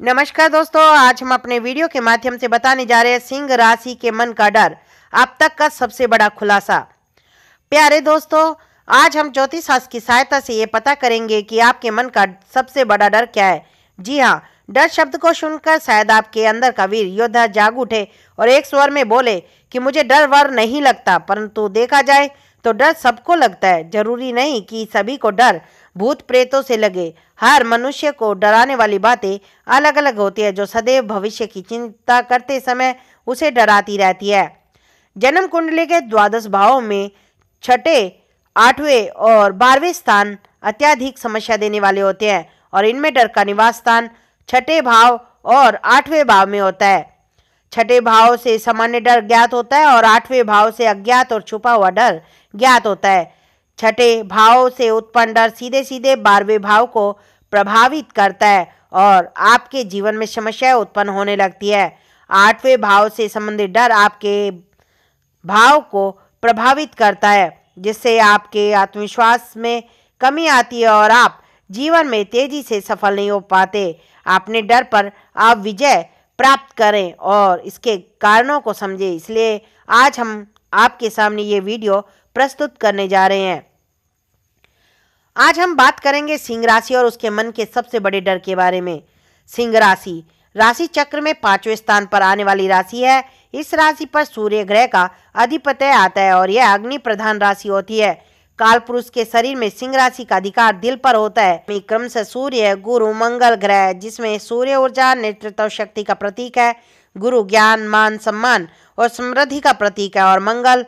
नमस्कार दोस्तों आज हम अपने वीडियो के माध्यम से बताने जा रहे हैं सिंह राशि के मन का डर अब तक का सबसे बड़ा खुलासा प्यारे दोस्तों आज हम ज्योतिष शास्त्र की सहायता से ये पता करेंगे कि आपके मन का सबसे बड़ा डर क्या है जी हाँ डर शब्द को सुनकर शायद आपके अंदर का वीर योद्धा जाग उठे और एक स्वर में बोले कि मुझे डर वर नहीं लगता परंतु देखा जाए तो डर सबको लगता है जरूरी नहीं कि सभी को डर भूत प्रेतों से लगे हर मनुष्य को डराने वाली बातें अलग अलग होती है जो सदैव भविष्य की चिंता करते समय उसे डराती रहती है जन्म कुंडली के द्वादश भावों में छठे आठवें और बारहवें स्थान अत्याधिक समस्या देने वाले होते हैं और इनमें डर का निवास स्थान छठे भाव और आठवें भाव में होता है छठे भाव से सामान्य डर ज्ञात होता है और आठवें भाव से अज्ञात और छुपा हुआ डर ज्ञात होता है छठे भाव से उत्पन्न डर सीधे सीधे बारहवें भाव को प्रभावित करता है और आपके जीवन में समस्याएं उत्पन्न होने लगती है आठवें भाव से संबंधित डर आपके भाव को प्रभावित करता है जिससे आपके आत्मविश्वास में कमी आती है और आप जीवन में तेजी से सफल नहीं हो पाते अपने डर पर आप विजय प्राप्त करें और इसके कारणों को समझें इसलिए आज हम आपके सामने ये वीडियो प्रस्तुत करने जा रहे हैं आज हम बात करेंगे सिंह राशि और उसके मन के सबसे बड़े डर के बारे में सिंह राशि राशि चक्र में पांचवें स्थान पर आने वाली राशि है इस राशि पर सूर्य ग्रह का अधिपत्य आता है और यह अग्नि प्रधान राशि होती है काल पुरुष के शरीर में सिंह राशि का अधिकार दिल पर होता है क्रम से सूर्य गुरु मंगल ग्रह जिसमें सूर्य ऊर्जा नेतृत्व शक्ति का प्रतीक है गुरु ज्ञान मान सम्मान और समृद्धि का प्रतीक है और मंगल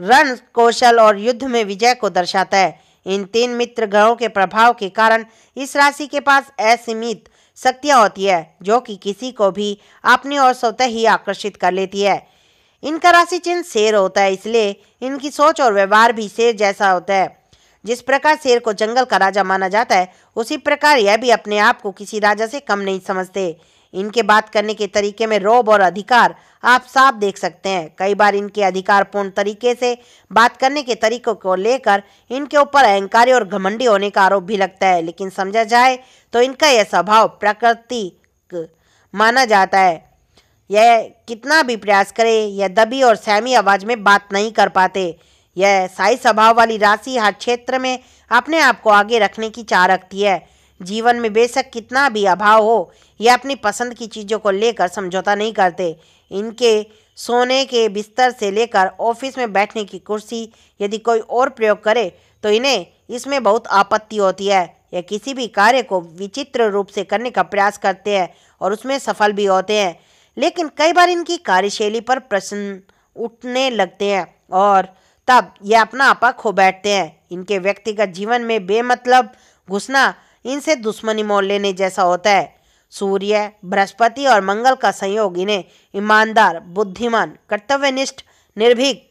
रण कौशल और युद्ध में विजय को दर्शाता है इन तीन मित्र ग्रहों के प्रभाव के कारण इस राशि के पास असीमित शक्तियाँ होती है जो कि किसी को भी अपनी ओर स्वतः ही आकर्षित कर लेती है इनका राशि चिन्ह शेर होता है इसलिए इनकी सोच और व्यवहार भी शेर जैसा होता है जिस प्रकार शेर को जंगल का राजा माना जाता है उसी प्रकार यह भी अपने आप को किसी राजा से कम नहीं समझते इनके बात करने के तरीके में रोब और अधिकार आप साफ देख सकते हैं कई बार इनके अधिकारपूर्ण तरीके से बात करने के तरीकों को लेकर इनके ऊपर अहंकारी और घमंडी होने का आरोप भी लगता है लेकिन समझा जाए तो इनका यह स्वभाव प्रकृति माना जाता है यह कितना भी प्रयास करे यह दबी और सहमी आवाज़ में बात नहीं कर पाते यह साई स्वभाव वाली राशि हर क्षेत्र में अपने आप को आगे रखने की चाह रखती है जीवन में बेशक कितना भी अभाव हो ये अपनी पसंद की चीज़ों को लेकर समझौता नहीं करते इनके सोने के बिस्तर से लेकर ऑफिस में बैठने की कुर्सी यदि कोई और प्रयोग करे तो इन्हें इसमें बहुत आपत्ति होती है या किसी भी कार्य को विचित्र रूप से करने का प्रयास करते हैं और उसमें सफल भी होते हैं लेकिन कई बार इनकी कार्यशैली पर प्रश्न उठने लगते हैं और तब यह अपना आपा खो बैठते हैं इनके व्यक्तिगत जीवन में बेमतलब घुसना इनसे दुश्मनी मोल लेने जैसा होता है सूर्य बृहस्पति और मंगल का संयोग इन्हें ईमानदार बुद्धिमान कर्तव्यनिष्ठ निर्भीक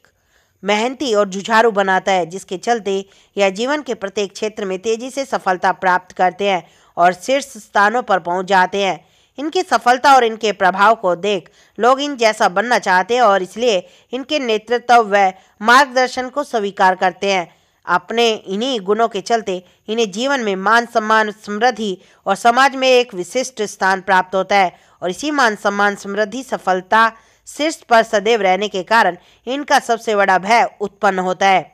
मेहनती और जुझारू बनाता है जिसके चलते यह जीवन के प्रत्येक क्षेत्र में तेजी से सफलता प्राप्त करते हैं और शीर्ष स्थानों पर पहुंच जाते हैं इनकी सफलता और इनके प्रभाव को देख लोग इन जैसा बनना चाहते हैं और इसलिए इनके नेतृत्व व मार्गदर्शन को स्वीकार करते हैं अपने इन्हीं गुणों के चलते इन्हें जीवन में मान सम्मान समृद्धि और समाज में एक विशिष्ट स्थान प्राप्त होता है और इसी मान सम्मान समृद्धि सफलता शीर्ष पर सदैव रहने के कारण इनका सबसे बड़ा भय उत्पन्न होता है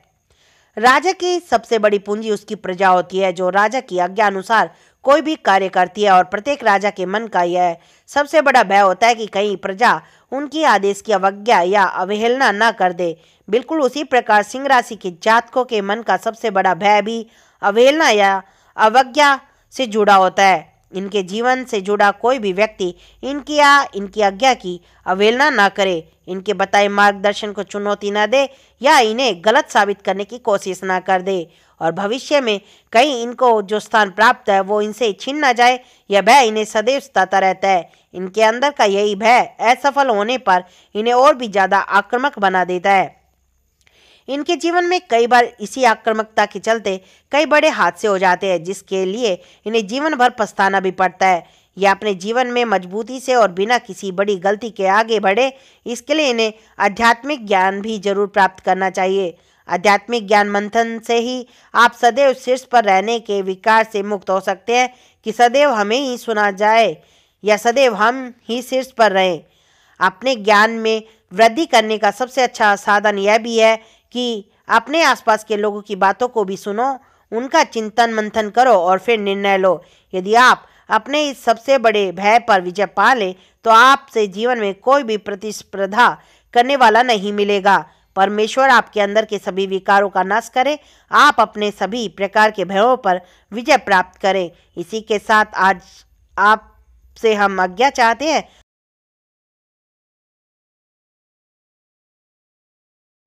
राजा की सबसे बड़ी पूंजी उसकी प्रजा होती है जो राजा की आज्ञा अनुसार कोई भी कार्य करती है और प्रत्येक राजा के मन का यह सबसे बड़ा भय होता है कि कहीं प्रजा उनकी आदेश की अवज्ञा या अवहेलना न कर दे बिल्कुल उसी प्रकार सिंह राशि के जातकों के मन का सबसे बड़ा भय भी अवहेलना या अवज्ञा से जुड़ा होता है इनके जीवन से जुड़ा कोई भी व्यक्ति इनकी या इनकी आज्ञा की अवहेलना ना करे इनके बताए मार्गदर्शन को चुनौती ना दे या इन्हें गलत साबित करने की कोशिश ना कर दे और भविष्य में कहीं इनको जो स्थान प्राप्त है वो इनसे छीन ना जाए यह भय इन्हें सदैव सताता रहता है इनके अंदर का यही भय असफल होने पर इन्हें और भी ज़्यादा आक्रामक बना देता है इनके जीवन में कई बार इसी आक्रामकता के चलते कई बड़े हादसे हो जाते हैं जिसके लिए इन्हें जीवन भर पछताना भी पड़ता है या अपने जीवन में मजबूती से और बिना किसी बड़ी गलती के आगे बढ़े इसके लिए इन्हें आध्यात्मिक ज्ञान भी जरूर प्राप्त करना चाहिए आध्यात्मिक ज्ञान मंथन से ही आप सदैव शीर्ष पर रहने के विकार से मुक्त हो सकते हैं कि सदैव हमें ही सुना जाए या सदैव हम ही शीर्ष पर रहें अपने ज्ञान में वृद्धि करने का सबसे अच्छा साधन यह भी है कि अपने आसपास के लोगों की बातों को भी सुनो उनका चिंतन मंथन करो और फिर निर्णय लो यदि आप अपने इस सबसे बड़े भय पर विजय पा लें तो आपसे जीवन में कोई भी प्रतिस्पर्धा करने वाला नहीं मिलेगा परमेश्वर आपके अंदर के सभी विकारों का नाश करे आप अपने सभी प्रकार के भयों पर विजय प्राप्त करें इसी के साथ आज आपसे हम आज्ञा चाहते हैं